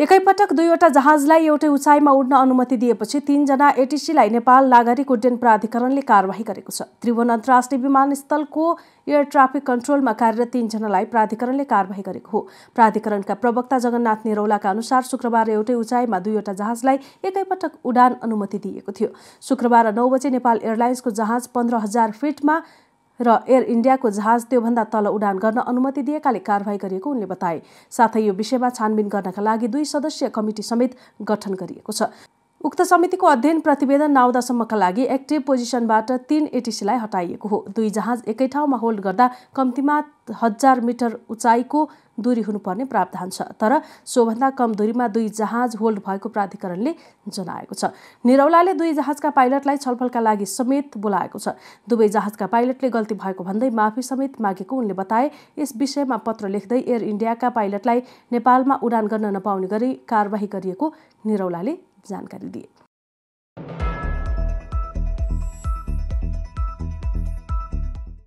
एकैपटक दुईवटा जहाजलाई एउटै उचाइमा उड्न अनुमति दिएपछि तीनजना एटिसीलाई नेपाल नागरिक उड्डयन प्राधिकरणले कारवाही गरेको छ त्रिभुवन अन्तर्राष्ट्रिय विमानस्थलको एयर ट्राफिक कन्ट्रोलमा कार्यरत तीनजनालाई प्राधिकरणले कारवाही गरेको हो प्राधिकरणका प्रवक्ता जगन्नाथ निरौलाका अनुसार शुक्रबार एउटै उचाइमा दुईवटा जहाजलाई एकैपटक उडान अनुमति दिएको थियो शुक्रबार नौ बजे नेपाल एयरलाइन्सको जहाज पन्ध्र हजार फिटमा र एयर इन्डियाको जहाज त्योभन्दा तल उडान गर्न अनुमति दिएकाले कारवाही गरिएको उनले बताए साथै यो विषयमा छानबिन गर्नका लागि दुई सदस्यीय कमिटी समेत गठन गरिएको छ उक्त समितिको अध्ययन प्रतिवेदन नआउँदासम्मका लागि एक्टिभ पोजिसनबाट तीन एटिसीलाई हटाइएको हो दुई जहाज एकै ठाउँमा होल्ड गर्दा कम्तीमा हजार मिटर उचाइको दूरी हुनुपर्ने प्रावधान छ तर सोभन्दा कम दूरीमा दुई जहाज होल्ड भएको प्राधिकरणले जनाएको छ निरौलाले दुई जहाजका पाइलटलाई छलफलका लागि समेत बोलाएको छ दुवै जहाजका पाइलटले गल्ती भएको भन्दै माफी समेत मागेको उनले बताए यस विषयमा पत्र लेख्दै एयर इन्डियाका पाइलटलाई नेपालमा उडान गर्न नपाउने गरी कारवाही गरिएको निरौलाले giãn cả địa